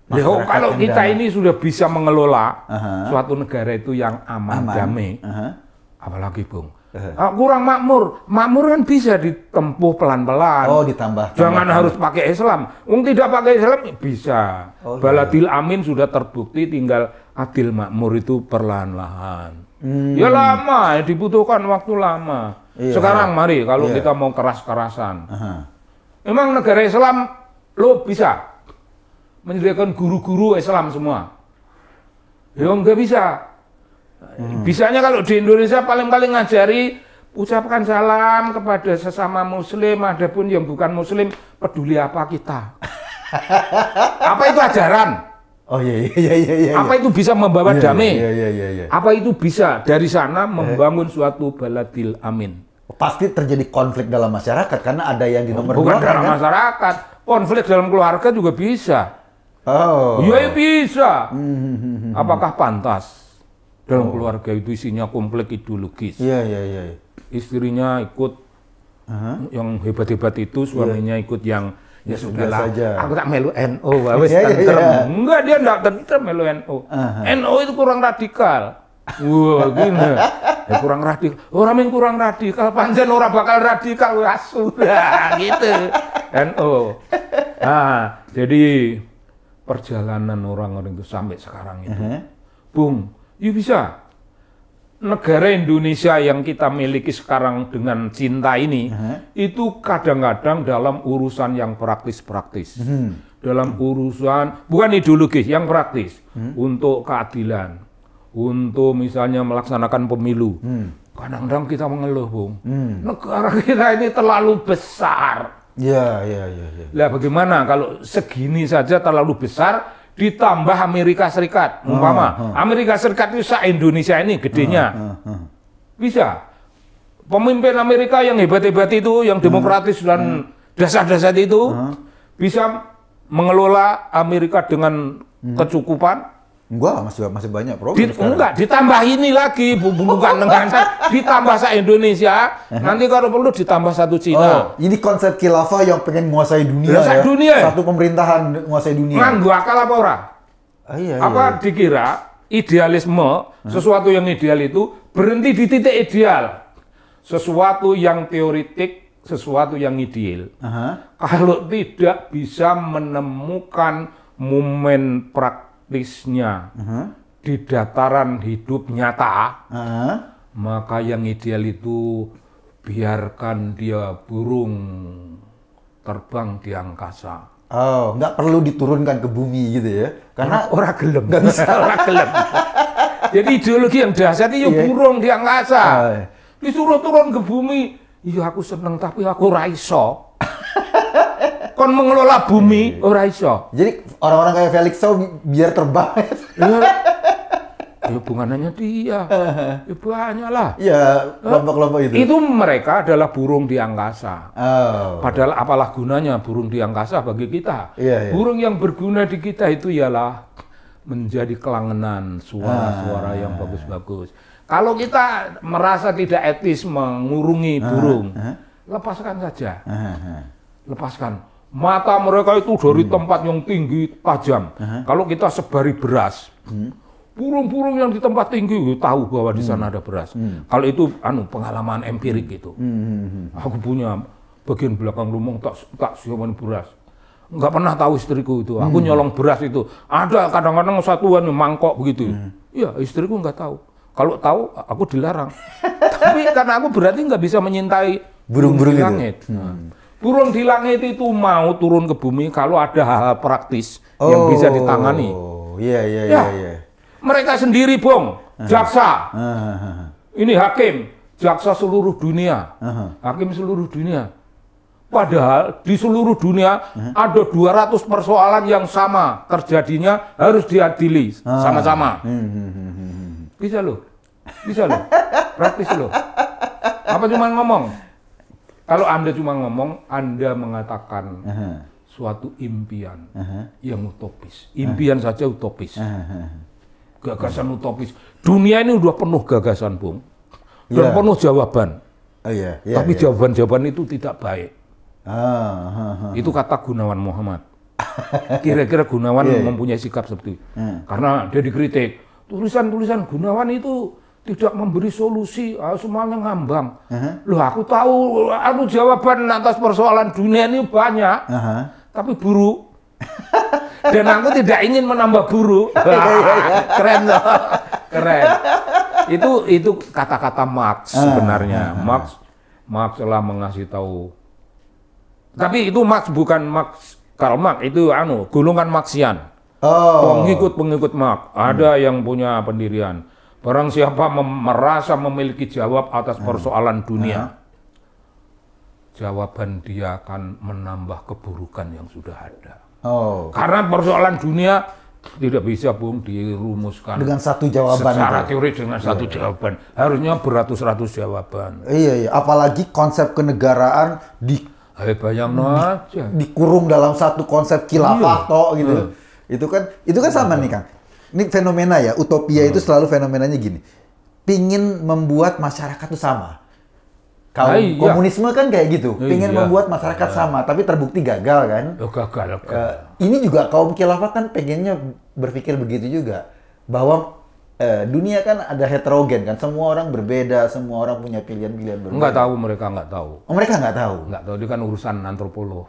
Loh, kalau kita indah. ini sudah bisa mengelola uh -huh. suatu negara itu yang aman, aman. damai, uh -huh. apalagi Bung, Uh, kurang makmur. Makmur kan bisa ditempuh pelan-pelan. Oh, ditambah. Jangan harus pakai Islam. Wong tidak pakai Islam ya bisa. Oh, iya. Baladil Amin sudah terbukti tinggal adil makmur itu perlahan-lahan. Ya hmm. Ya lama, ya dibutuhkan waktu lama. Iya. Sekarang mari kalau iya. kita mau keras-kerasan. Uh -huh. negara Islam lo bisa menyediakan guru-guru Islam semua. Ya nggak bisa. Hmm. Bisanya kalau di Indonesia paling-paling ngajari ucapkan salam kepada sesama muslim, adapun yang bukan muslim, peduli apa kita. apa itu ajaran? Oh iya, iya iya iya iya. Apa itu bisa membawa iya, damai? Iya, iya, iya, iya. Apa itu bisa dari sana eh. membangun suatu baladil amin? Pasti terjadi konflik dalam masyarakat karena ada yang di nomor Bukan dua, dalam kan? masyarakat, konflik dalam keluarga juga bisa. Oh. Iya, iya bisa. Hmm, hmm, hmm, Apakah pantas? Dalam oh. keluarga itu isinya komplek ideologis. Iya, iya, iya. iya. Istrinya ikut uh -huh. yang hebat-hebat itu, iya. suaminya yeah. ikut yang ya, ya sudah lah. Aku tak melu NO, iya, wes yeah, tentrem. Yeah, yeah. Enggak, dia enggak tentrem melu NO. Uh -huh. NO itu kurang radikal. Wah, wow, gini. Ya, kurang radikal. Orang yang kurang radikal, panjen orang bakal radikal. Ya, sudah, gitu. NO. Nah, jadi perjalanan orang-orang itu sampai sekarang itu. Uh -huh. Bung, Ya bisa. Negara Indonesia yang kita miliki sekarang dengan cinta ini, uh -huh. itu kadang-kadang dalam urusan yang praktis-praktis. Uh hmm. -huh. Dalam urusan, bukan ideologis, yang praktis. Uh hmm. -huh. Untuk keadilan, untuk misalnya melaksanakan pemilu. Hmm. Kadang-kadang kita mengeluh, Bung. Negara kita ini terlalu besar. Ya, ya, ya. ya. Lah bagaimana kalau segini saja terlalu besar, ditambah Amerika Serikat, ah, umpama ah. Amerika Serikat itu se Indonesia ini gedenya, ah, bisa. Pemimpin Amerika yang hebat-hebat itu, yang demokratis dan dasar-dasar itu, bisa mengelola Amerika dengan hmm. kecukupan, Enggak, masih masih banyak problem. Di, enggak, ditambah ini lagi, bukan dengan ditambah sa Indonesia, nanti kalau perlu ditambah satu Cina. Oh, ini konsep khilafah yang pengen menguasai dunia ya. Dunia. Satu pemerintahan menguasai dunia. gua akal apa orang? Ah, iya, iya apa iya. dikira idealisme, sesuatu yang ideal itu berhenti di titik ideal. Sesuatu yang teoritik, sesuatu yang ideal. Uh -huh. Kalau tidak bisa menemukan momen praktik listnya uh -huh. di dataran hidup nyata, uh -huh. maka yang ideal itu biarkan dia burung terbang di angkasa. Oh, nggak perlu diturunkan ke bumi gitu ya? Karena orang, orang gelem, nggak bisa orang gelem. Jadi ideologi yang dahsyat itu yeah. Iya. burung di angkasa. Oh. Disuruh turun ke bumi, iya aku seneng tapi aku raiso kon mengelola bumi hmm. ora iso. Jadi orang-orang kayak Felix so biar terbang. ya, ya hubungannya dia. Ya banyak lah. Ya, kelompok-kelompok itu. Itu mereka adalah burung di angkasa. Oh. Padahal apalah gunanya burung di angkasa bagi kita. Ya, ya. Burung yang berguna di kita itu ialah menjadi kelangenan suara-suara yang ah. bagus-bagus. Kalau kita merasa tidak etis mengurungi ah, burung, ah. lepaskan saja. Lepaskan Mata mereka itu dari hmm. tempat yang tinggi tajam. Uh -huh. Kalau kita sebari beras, hmm. burung-burung hmm. yang di tempat tinggi ya tahu bahwa di sana hmm. ada beras. Hmm. Kalau itu anu pengalaman empirik itu. Hmm. hmm aku punya bagian belakang lumung tak tak siapan beras. Enggak pernah tahu istriku itu. Aku hmm. nyolong beras itu. Ada kadang-kadang satuan mangkok begitu. Hmm. Iya, istriku enggak tahu. Kalau tahu aku dilarang. Tapi karena aku berarti enggak bisa menyintai burung-burung itu. Hmm. Turun di langit itu mau turun ke bumi kalau ada hal-hal praktis oh, yang bisa oh, ditangani. Iya, iya, ya, iya. Ya. Mereka sendiri, Bung. Jaksa. Uh, -huh. Ini hakim. Jaksa seluruh dunia. Hakim seluruh dunia. Padahal di seluruh dunia ada 200 persoalan yang sama terjadinya harus diadili ah. sama-sama. Hmm, hmm, hmm, bisa loh. Bisa loh. Praktis loh. Apa cuma ngomong? Kalau Anda cuma ngomong, Anda mengatakan uh -huh. suatu impian uh -huh. yang utopis. Impian uh -huh. saja utopis. Uh -huh. Gagasan uh -huh. utopis. Dunia ini udah penuh gagasan, Bung. Dan yeah. penuh jawaban. Uh, oh, yeah. Yeah, Tapi iya. jawaban-jawaban yeah. itu tidak baik. Uh, ah, -huh. Itu kata Gunawan Muhammad. Kira-kira Gunawan yeah, iya. mempunyai sikap seperti itu. Uh. Karena dia dikritik. Tulisan-tulisan Gunawan itu tidak memberi solusi, ah, semuanya ngambang. Uh-huh. Loh, aku tahu, aku jawaban atas persoalan dunia ini banyak, uh-huh. tapi buruk. Dan aku tidak ingin menambah buruk. Iya, iya, iya. Keren loh. Keren. Itu itu kata-kata Marx sebenarnya. Uh-huh. Marx Marx telah mengasih tahu. Tapi itu Marx bukan Marx Karl Marx itu anu, gulungan Marxian. Oh. Pengikut-pengikut Marx. Ada hmm. yang punya pendirian Barang siapa mem merasa memiliki jawab atas hmm. persoalan dunia, hmm. jawaban dia akan menambah keburukan yang sudah ada. Oh. Karena persoalan dunia tidak bisa pun dirumuskan dengan satu jawaban secara itu. Ya? teori dengan satu iya, iya. jawaban harusnya beratus-ratus jawaban iya iya apalagi konsep kenegaraan di Hai bayang di, aja dikurung dalam satu konsep iya. khilafah iya. toh gitu iya. itu kan itu kan sama iya. nih kang ini fenomena ya, utopia hmm. itu selalu fenomenanya gini. Pingin membuat masyarakat itu sama. Kalau nah, iya. komunisme kan kayak gitu, nah, pingin iya. membuat masyarakat nah, sama, tapi terbukti gagal kan. Oh, gagal, gagal. Uh, eh, ini juga kaum khilafah kan pengennya berpikir begitu juga, bahwa uh, dunia kan ada heterogen kan, semua orang berbeda, semua orang punya pilihan-pilihan berbeda. Enggak tahu mereka enggak tahu. Oh, mereka enggak tahu. Enggak tahu, itu kan urusan antropolog.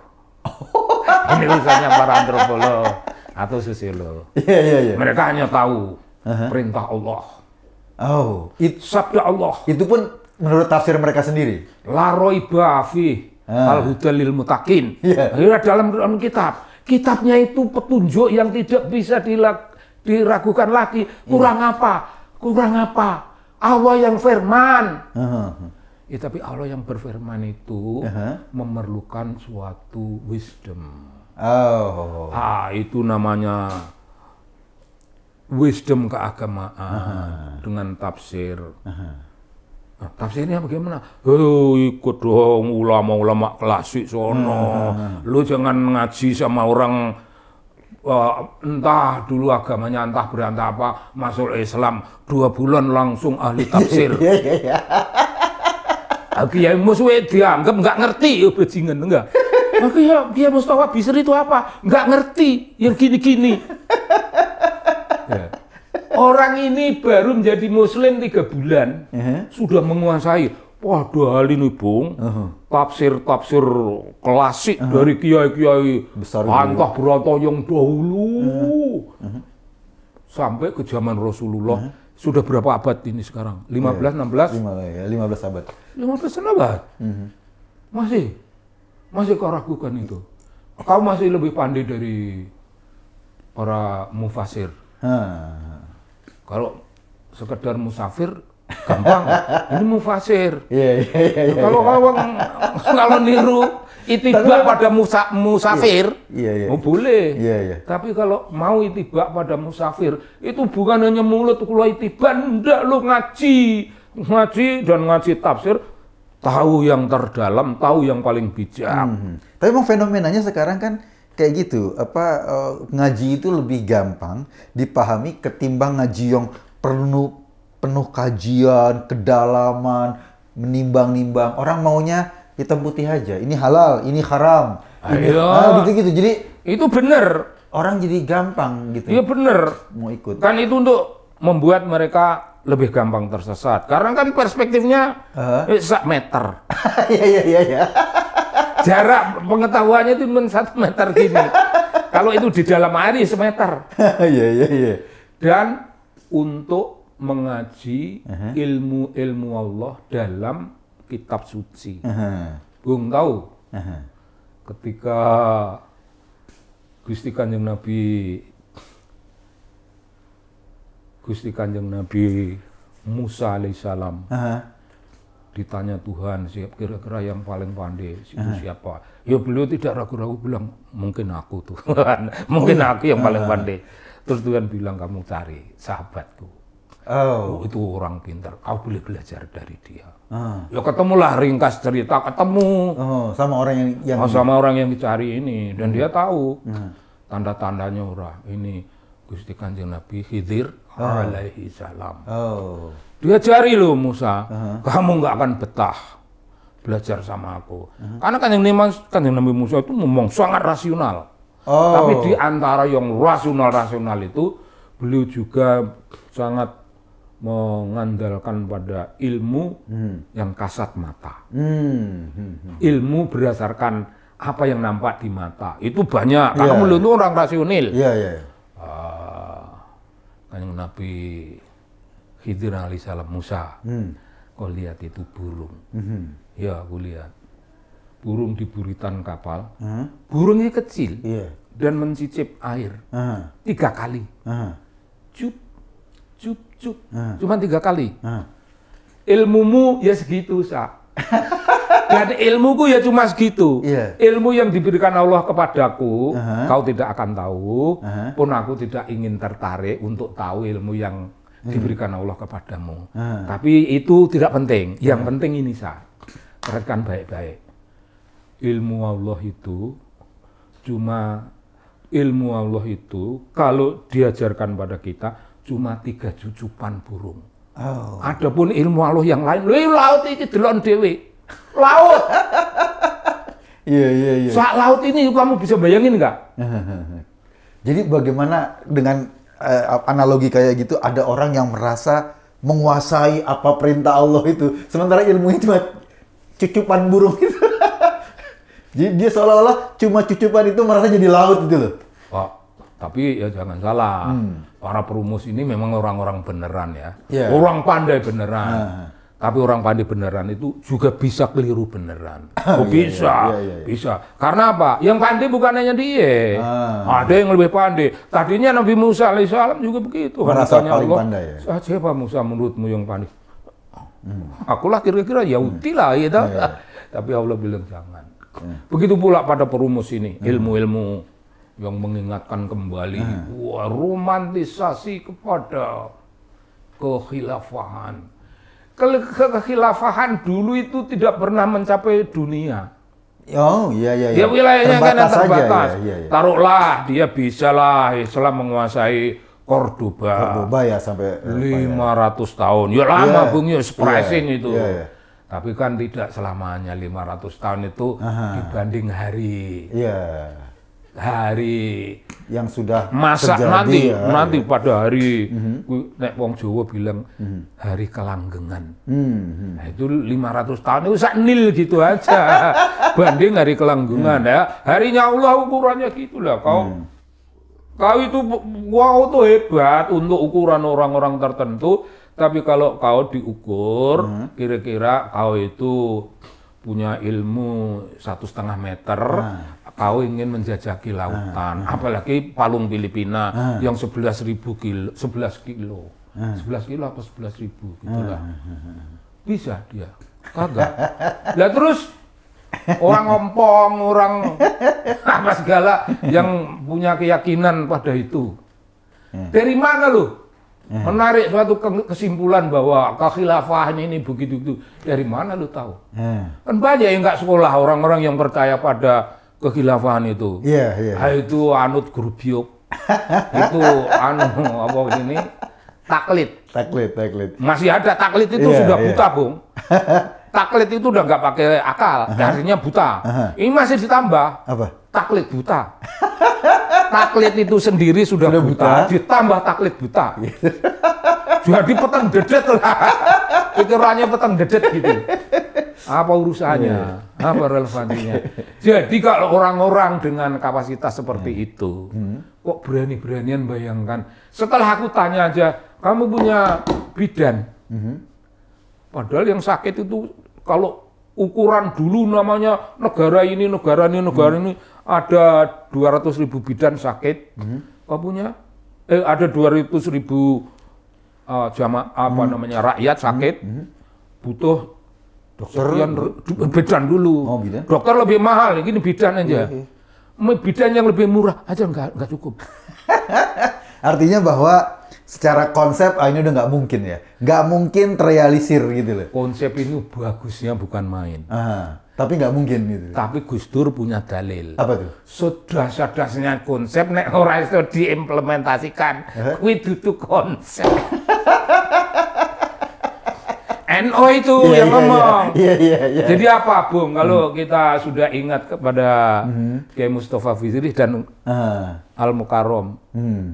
ini urusannya para antropolog atau susilo. Iya yeah, iya yeah, iya. Yeah. Mereka hanya tahu uh-huh. perintah Allah. Oh, itu sabda Allah. Itu pun menurut tafsir mereka sendiri. roiba fi ah. al hudalil mutakin. Yeah. dalam dalam kitab. Kitabnya itu petunjuk yang tidak bisa dilak, diragukan lagi. Iya. Kurang yeah. apa? Kurang apa? Allah yang firman. Uh-huh. Ya, tapi Allah yang berfirman itu uh-huh. memerlukan suatu wisdom. Oh. Ah, itu namanya wisdom keagamaan uh-huh. dengan tafsir. Aha. Nah, tafsirnya bagaimana? Oh, ikut dong ulama-ulama klasik sono. Aha. Lu jangan ngaji sama orang uh, entah dulu agamanya entah berantah apa masuk Islam dua bulan langsung ahli tafsir. Iya, iya, iya. Ah, kiai musuh dianggap nggak ngerti, bajingan enggak. Aku ya, dia Mustafa Bisri itu apa? Nggak ngerti yang gini-gini. Ya. Orang ini baru menjadi Muslim tiga bulan, uh -huh. sudah menguasai. Wah, dua hal ini, Bung. Tafsir-tafsir klasik uh -huh. dari kiai-kiai antah berantah yang dahulu. Uh -huh. Sampai ke zaman Rasulullah. Uh -huh sudah berapa abad ini sekarang? 15, ya. ya, belas, enam 16? Lima, ya, 15 abad. 15 abad. Uh -huh. Masih. Masih kau ragukan itu. Kau masih lebih pandai dari para mufasir. Hmm. Kalau sekedar musafir gampang. ini mufasir. Iya, iya, iya, kalau yeah. kalau kalau niru itibak pada musa, musafir, yeah, yeah, yeah. Oh, boleh. Yeah, yeah. Tapi kalau mau itibak pada musafir, itu bukan hanya mulut keluar itu enggak lo ngaji, ngaji dan ngaji tafsir tahu yang terdalam, tahu yang paling bijak. Hmm. hmm. Tapi emang fenomenanya sekarang kan kayak gitu, apa uh, ngaji itu lebih gampang dipahami ketimbang ngaji yang penuh penuh kajian, kedalaman, menimbang-nimbang. Orang maunya hitam putih aja. Ini halal, ini haram. Ayo. Ah, gitu-gitu. Jadi itu benar. Orang jadi gampang gitu. Iya benar. Mau ikut. Kan itu untuk membuat mereka lebih gampang tersesat. Karena kan perspektifnya uh-huh. sak meter. Iya iya iya. Ya. Jarak pengetahuannya itu cuma satu meter gini. Kalau itu di dalam air ya semeter. Iya iya iya. Dan untuk mengaji uh-huh. ilmu-ilmu Allah dalam kitab suci. Uh-huh. Bung tahu. Uh-huh. Ketika Gusti Kanjeng Nabi Gusti Kanjeng Nabi Musa alaihissalam. Uh-huh. Ditanya Tuhan, siap kira-kira yang paling pandai itu uh-huh. siapa? Ya beliau tidak ragu-ragu bilang, mungkin aku Tuhan. mungkin oh, iya. aku yang paling pandai. Terus Tuhan bilang, kamu cari sahabatku. Oh. oh itu orang pintar. Kau boleh belajar dari dia. Ah. Ya ketemulah ringkas cerita, ketemu. Oh, sama orang yang, yang... Oh, sama orang yang dicari ini dan hmm. dia tahu hmm. tanda-tandanya orang ini Gusti Kanjeng Nabi Khidir oh. alaihi salam. Oh. cari lo Musa, uh-huh. kamu nggak akan betah belajar sama aku. Uh-huh. Karena kanjeng Nabi, yang Nabi Musa itu ngomong sangat rasional. Oh. Tapi di antara yang rasional-rasional itu, beliau juga sangat mengandalkan pada ilmu hmm. yang kasat mata. Hmm. Hmm. hmm. Ilmu berdasarkan apa yang nampak di mata. Itu banyak. Karena yeah. beliau itu orang rasional. Yeah, iya, iya, iya. yeah kanjeng Nabi Khidir Salam Musa. Hmm. Kau lihat itu burung. Hmm. Ya, aku lihat. Burung di buritan kapal. Hmm. Burungnya kecil. Yeah. Dan mencicip air. Hmm. Tiga kali. Hmm. Cup, cup, cup. Hmm. Cuma tiga kali. Hmm. Ilmumu ya segitu, Sa. Dan ilmuku ya cuma segitu. Yeah. Ilmu yang diberikan Allah kepadaku, uh -huh. kau tidak akan tahu. Uh -huh. Pun aku tidak ingin tertarik untuk tahu ilmu yang iya. diberikan Allah kepadamu. -huh. Tapi itu tidak penting. Yang -huh. penting ini sah. Perhatikan baik-baik. Ilmu Allah itu cuma ilmu Allah itu kalau diajarkan pada kita cuma tiga cucupan burung. Oh. Adapun ilmu Allah yang lain, lu laut itu delon dewi laut. Iya iya iya. Saat laut ini kamu bisa bayangin nggak? Jadi bagaimana dengan eh, analogi kayak gitu ada orang yang merasa menguasai apa perintah Allah itu, sementara ilmunya cuma cucupan burung itu. jadi dia seolah-olah cuma cucupan itu merasa jadi laut gitu loh. Oh, tapi ya jangan salah, hmm. para perumus ini memang orang-orang beneran ya, yeah. orang pandai beneran. Uh. Tapi orang pandai beneran itu juga bisa keliru beneran. Oh, oh iya, bisa, iya, iya, iya, iya. bisa. Karena apa? Yang pandai bukan hanya dia. Ah. Ada yang lebih pandai. Tadinya Nabi Musa alaihissalam juga begitu. Merasa paling Allah, pandai ya? Ah, siapa Musa menurutmu yang pandai? Hmm. Akulah kira-kira Yahudi hmm. lah ya. Tapi Allah bilang jangan. Hmm. Begitu pula pada perumus ini, hmm. ilmu-ilmu hmm. yang mengingatkan kembali hmm. wah, romantisasi kepada kekhilafahan kekhilafahan dulu itu tidak pernah mencapai dunia. Oh iya iya. Dia iya. wilayahnya terbatas kan terbatas. Aja, ya, ya, Taruhlah dia bisa lah Islam menguasai Cordoba. Cordoba ya sampai 500 eh, ya. tahun. Ya iya. lama ya, Bung ya surprising yeah. itu. Yeah, yeah. Tapi kan tidak selamanya 500 tahun itu Aha. dibanding hari. Iya hari yang sudah masak nanti ya, nanti ya. pada hari mm -hmm. nek wong Jawa bilang mm -hmm. hari kelanggengan. Mm -hmm. Nah, itu 500 tahun itu nil gitu aja. Banding hari kelanggengan mm. ya. Harinya Allah ukurannya gitulah kau. Mm. Kau itu wow tuh hebat untuk ukuran orang-orang tertentu, tapi kalau kau diukur mhm. kira-kira mm. kau itu punya ilmu satu setengah meter, nah kau ingin menjajaki lautan, ah. apalagi palung Filipina ah. yang 11 ribu kilo, 11 kilo, ah. sebelas 11 kilo apa 11 ribu gitulah. Bisa dia, kagak. Lah terus orang ompong, orang apa segala yang punya keyakinan pada itu. Dari mana lu? Menarik suatu kesimpulan bahwa kekhilafah ini begitu-begitu. Dari mana lu tahu? Kan banyak yang nggak sekolah orang-orang yang percaya pada kekhilafan itu. Iya, iya. yeah. itu anut Gurbiuk. itu anu apa ini taklit, taklit, taklit, Masih ada taklit itu yeah, sudah yeah. buta, Bung. taklit itu udah nggak pakai akal, uh -huh. artinya buta. Uh -huh. Ini masih ditambah. Apa? Taklit buta. taklit itu sendiri sudah, sudah buta, buta, ditambah taklit buta. Jadi petang dedet lah. Pikirannya petang dedet gitu. Apa urusannya? Iya. Apa relevansinya? Jadi kalau orang-orang dengan kapasitas seperti hmm. itu, hmm. kok berani-beranian bayangkan. Setelah aku tanya aja, kamu punya bidan? Hmm. Padahal yang sakit itu kalau ukuran dulu namanya negara ini, negara ini, negara hmm. ini ada 200 ribu bidan sakit, hmm. punya? eh ada 200 ribu uh, jama apa hmm. namanya rakyat sakit hmm. hmm. butuh dokter yang bidan dulu. Oh, bidan. Dokter lebih mahal, ini bidan aja. Okay. Iya, iya. Bidan yang lebih murah aja nggak nggak cukup. Artinya bahwa secara konsep ah, ini udah nggak mungkin ya, nggak mungkin terrealisir gitu loh. Konsep ini bagusnya bukan main. Aha. Tapi nggak mungkin gitu. Tapi Gus Dur punya dalil. Apa tuh? Sudah sadasnya konsep nek ora iso diimplementasikan. Kuwi dudu konsep. NO itu yeah, yang yeah, ngomong. Yeah, yeah, yeah. Iya. Jadi apa, Bung? Kalau hmm. kita sudah ingat kepada hmm. Mustafa Fizrih dan uh. Al Mukarom, hmm.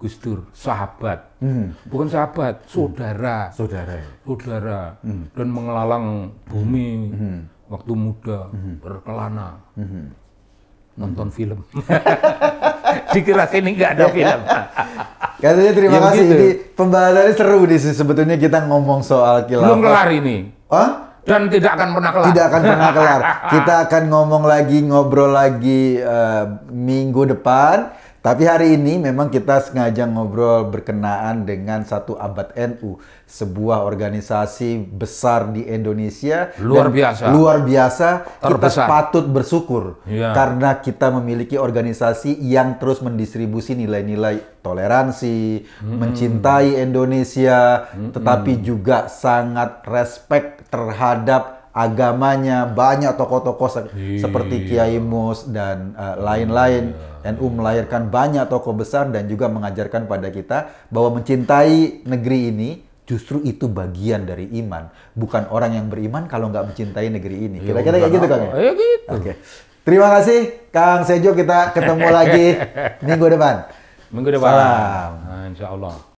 Gus Dur, sahabat, hmm. bukan sahabat, saudara, hmm. saudara, ya. saudara, hmm. dan mengelalang bumi hmm. waktu muda hmm. berkelana, hmm. nonton hmm. film. Dikira sini nggak ada film. Katanya terima ya kasih. Gitu. Ini pembahasannya seru di sebetulnya kita ngomong soal kilafah. Belum kelar ini. Hah? dan tidak akan pernah kelar. Tidak akan pernah kelar. Kita akan ngomong lagi, ngobrol lagi uh, minggu depan tapi hari ini memang kita sengaja ngobrol berkenaan dengan satu abad NU, sebuah organisasi besar di Indonesia. Luar biasa. Luar biasa. Terbesar. Kita patut bersyukur ya. karena kita memiliki organisasi yang terus mendistribusi nilai-nilai toleransi, hmm. mencintai Indonesia, hmm. tetapi juga sangat respect terhadap agamanya banyak tokoh-tokoh se iya. seperti Kiai Mus dan eh, lain-lain uh, iya. NU melahirkan banyak tokoh besar dan juga mengajarkan pada kita bahwa mencintai negeri ini justru itu bagian dari iman bukan orang yang beriman kalau nggak mencintai negeri ini kira-kira kayak gitu kan? ya iya, gitu oke terima kasih Kang Sejo kita ketemu lagi minggu depan minggu depan Salam. Nah, insya Allah